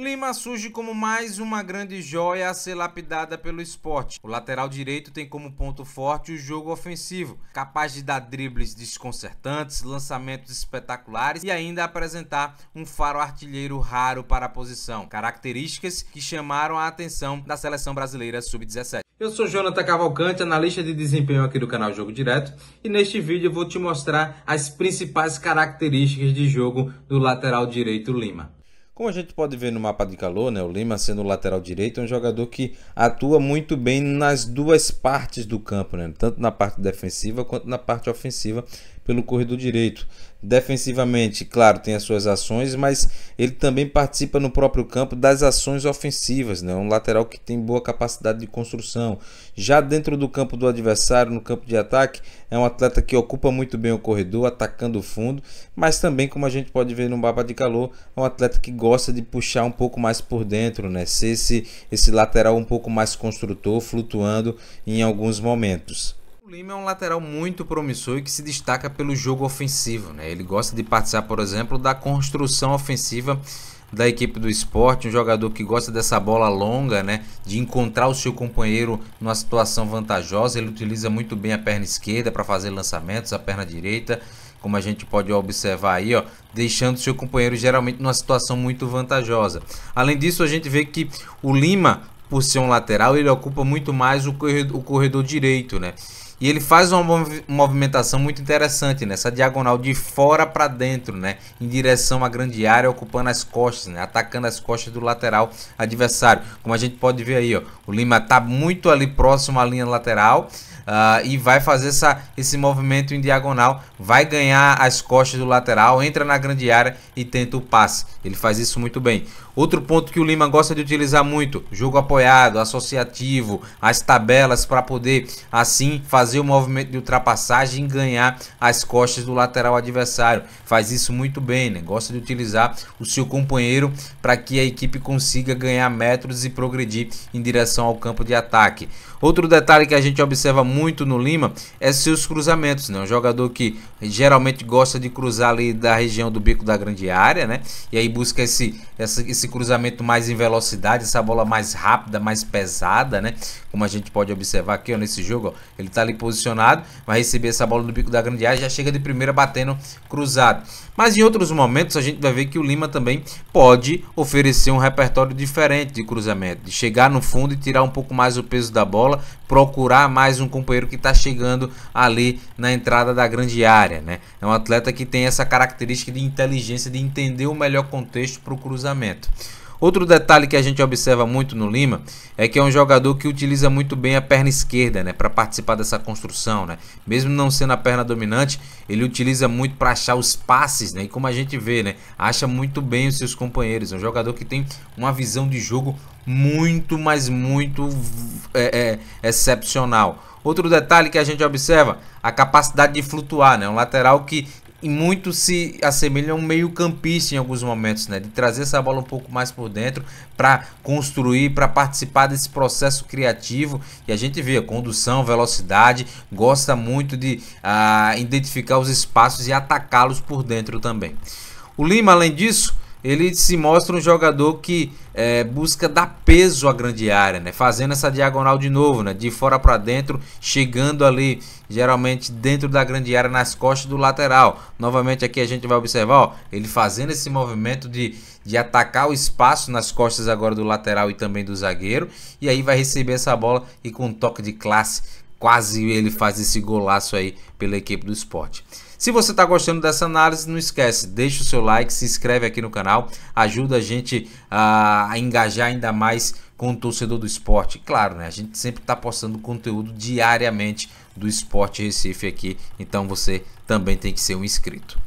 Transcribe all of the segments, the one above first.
Lima surge como mais uma grande joia a ser lapidada pelo esporte. O lateral direito tem como ponto forte o jogo ofensivo, capaz de dar dribles desconcertantes, lançamentos espetaculares e ainda apresentar um faro artilheiro raro para a posição. Características que chamaram a atenção da seleção brasileira sub-17. Eu sou Jonathan Cavalcante, analista de desempenho aqui do canal Jogo Direto, e neste vídeo eu vou te mostrar as principais características de jogo do lateral direito Lima. Como a gente pode ver no mapa de calor, né, o Lima sendo o lateral direito é um jogador que atua muito bem nas duas partes do campo, né, tanto na parte defensiva quanto na parte ofensiva, pelo corredor direito. Defensivamente, claro, tem as suas ações, mas ele também participa no próprio campo das ações ofensivas. Né? Um lateral que tem boa capacidade de construção. Já dentro do campo do adversário, no campo de ataque, é um atleta que ocupa muito bem o corredor, atacando o fundo, mas também, como a gente pode ver no mapa de calor, é um atleta que gosta de puxar um pouco mais por dentro, né? ser esse, esse lateral um pouco mais construtor, flutuando em alguns momentos. Lima é um lateral muito promissor e que se destaca pelo jogo ofensivo. Né? Ele gosta de participar, por exemplo, da construção ofensiva da equipe do esporte, um jogador que gosta dessa bola longa, né? De encontrar o seu companheiro numa situação vantajosa. Ele utiliza muito bem a perna esquerda para fazer lançamentos, a perna direita, como a gente pode observar aí, ó, deixando seu companheiro geralmente numa situação muito vantajosa. Além disso, a gente vê que o Lima, por ser um lateral, ele ocupa muito mais o corredor, o corredor direito, né? E ele faz uma movimentação muito interessante nessa né? diagonal de fora para dentro, né? Em direção à grande área, ocupando as costas, né? Atacando as costas do lateral adversário. Como a gente pode ver aí, ó, o Lima tá muito ali próximo à linha lateral. Uh, e vai fazer essa, esse movimento em diagonal, vai ganhar as costas do lateral, entra na grande área e tenta o passe. Ele faz isso muito bem. Outro ponto que o Lima gosta de utilizar muito, jogo apoiado, associativo, as tabelas para poder assim fazer o movimento de ultrapassagem e ganhar as costas do lateral adversário. Faz isso muito bem, né? Gosta de utilizar o seu companheiro para que a equipe consiga ganhar metros e progredir em direção ao campo de ataque. Outro detalhe que a gente observa muito no Lima é seus cruzamentos, né? Um jogador que geralmente gosta de cruzar ali da região do bico da grande área, né? E aí busca esse, esse, esse cruzamento mais em velocidade, essa bola mais rápida, mais pesada, né? Como a gente pode observar aqui ó, nesse jogo, ó, ele tá ali posicionado, vai receber essa bola no bico da grande área, já chega de primeira batendo cruzado. Mas em outros momentos a gente vai ver que o Lima também pode oferecer um repertório diferente de cruzamento, de chegar no fundo e tirar um pouco mais o peso da bola, procurar mais um companheiro que está chegando ali na entrada da grande área, né? É um atleta que tem essa característica de inteligência, de entender o melhor contexto para o cruzamento. Outro detalhe que a gente observa muito no Lima é que é um jogador que utiliza muito bem a perna esquerda, né, para participar dessa construção, né? Mesmo não sendo a perna dominante, ele utiliza muito para achar os passes, né? E como a gente vê, né, acha muito bem os seus companheiros. É um jogador que tem uma visão de jogo muito, mas muito é, é, excepcional. Outro detalhe que a gente observa, a capacidade de flutuar, né? Um lateral que e muito se assemelha a um meio-campista em alguns momentos, né? De trazer essa bola um pouco mais por dentro para construir, para participar desse processo criativo. E a gente vê condução, velocidade, gosta muito de ah, identificar os espaços e atacá-los por dentro também. O Lima, além disso, ele se mostra um jogador que é, busca dar peso à grande área, né? Fazendo essa diagonal de novo, né? De fora para dentro, chegando ali, geralmente dentro da grande área, nas costas do lateral. Novamente aqui a gente vai observar, ó, ele fazendo esse movimento de, de atacar o espaço nas costas agora do lateral e também do zagueiro. E aí vai receber essa bola e com um toque de classe quase ele faz esse golaço aí pela equipe do esporte. Se você está gostando dessa análise, não esquece, deixa o seu like, se inscreve aqui no canal, ajuda a gente a, a engajar ainda mais com o torcedor do esporte. Claro, né? A gente sempre está postando conteúdo diariamente do Esporte Recife aqui, então você também tem que ser um inscrito.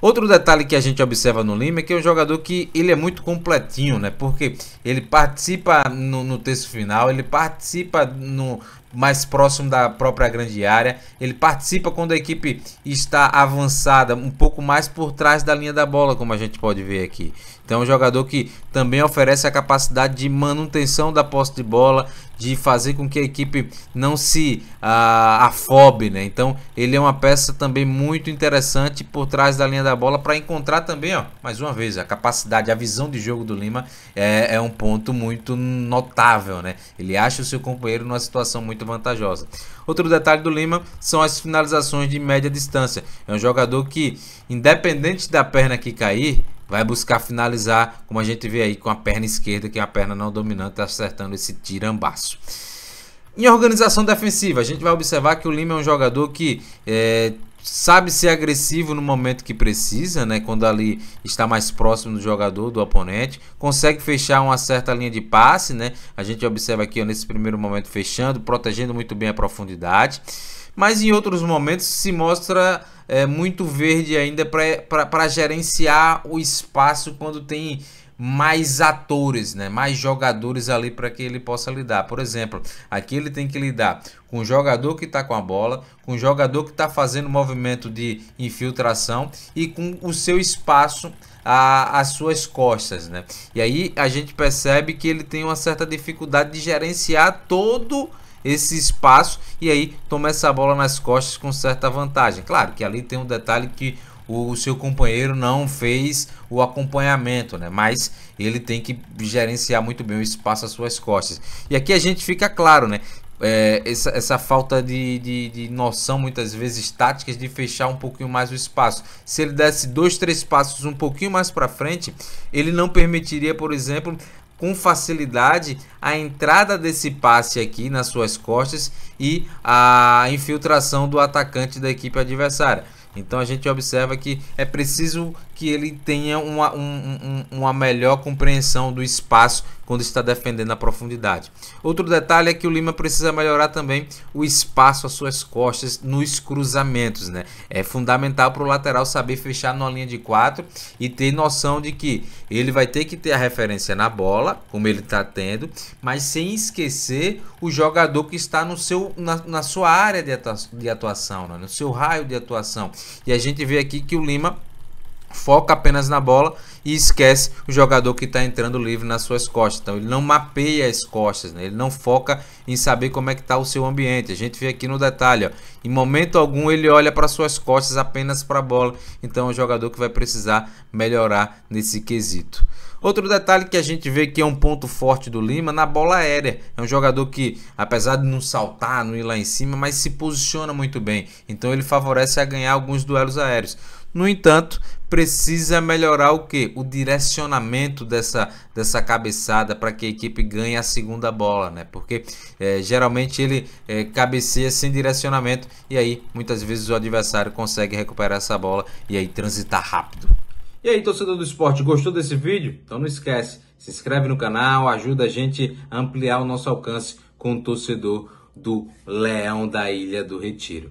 Outro detalhe que a gente observa no Lima é que é um jogador que ele é muito completinho, né? Porque ele participa no, no final, ele participa no, mais próximo da própria grande área. Ele participa quando a equipe está avançada, um pouco mais por trás da linha da bola, como a gente pode ver aqui. Então, é um jogador que também oferece a capacidade de manutenção da posse de bola, de fazer com que a equipe não se ah, afobe, né? Então ele é uma peça também muito interessante por trás da linha da bola para encontrar também, ó, mais uma vez, a capacidade, a visão de jogo do Lima é, é um ponto muito notável, né? Ele acha o seu companheiro numa situação muito vantajosa. Outro detalhe do Lima são as finalizações de média distância. É um jogador que, independente da perna que cair, vai buscar finalizar, como a gente vê aí, com a perna esquerda, que é a perna não dominante, tá acertando esse tirambaço. Em organização defensiva, a gente vai observar que o Lima é um jogador que é, sabe ser agressivo no momento que precisa, né? Quando ali está mais próximo do jogador, do oponente, consegue fechar uma certa linha de passe, né? A gente observa aqui ó, nesse primeiro momento fechando, protegendo muito bem a profundidade mas em outros momentos se mostra é, muito verde ainda para gerenciar o espaço quando tem mais atores, né? mais jogadores ali para que ele possa lidar. Por exemplo, aqui ele tem que lidar com o jogador que está com a bola, com o jogador que está fazendo movimento de infiltração e com o seu espaço às suas costas. Né? E aí a gente percebe que ele tem uma certa dificuldade de gerenciar todo esse espaço e aí toma essa bola nas costas com certa vantagem. Claro que ali tem um detalhe que o seu companheiro não fez o acompanhamento, né? Mas ele tem que gerenciar muito bem o espaço às suas costas. E aqui a gente fica claro, né? É, essa, essa, falta de, de, de, noção, muitas vezes táticas, de fechar um pouquinho mais o espaço. Se ele desse dois, três passos um pouquinho mais para frente, ele não permitiria, por exemplo, com facilidade a entrada desse passe aqui nas suas costas e a infiltração do atacante da equipe adversária. Então a gente observa que é preciso que ele tenha uma, um, um, uma melhor compreensão do espaço quando está defendendo a profundidade. Outro detalhe é que o Lima precisa melhorar também o espaço às suas costas nos cruzamentos, né? É fundamental para o lateral saber fechar numa linha de quatro e ter noção de que ele vai ter que ter a referência na bola, como ele está tendo, mas sem esquecer o jogador que está no seu, na, na sua área de, de atuação, né? no seu raio de atuação. E a gente vê aqui que o Lima foca apenas na bola e esquece o jogador que está entrando livre nas suas costas. Então ele não mapeia as costas, né? ele não foca em saber como é que está o seu ambiente. A gente vê aqui no detalhe, ó, em momento algum ele olha para suas costas apenas para a bola. Então é um jogador que vai precisar melhorar nesse quesito. Outro detalhe que a gente vê que é um ponto forte do Lima na bola aérea. É um jogador que, apesar de não saltar, não ir lá em cima, mas se posiciona muito bem. Então ele favorece a ganhar alguns duelos aéreos. No entanto, precisa melhorar o que? O direcionamento dessa, dessa cabeçada para que a equipe ganhe a segunda bola, né? Porque é, geralmente ele é, cabeceia sem direcionamento e aí muitas vezes o adversário consegue recuperar essa bola e aí transitar rápido. E aí, torcedor do esporte, gostou desse vídeo? Então não esquece, se inscreve no canal, ajuda a gente a ampliar o nosso alcance com o torcedor do Leão da Ilha do Retiro.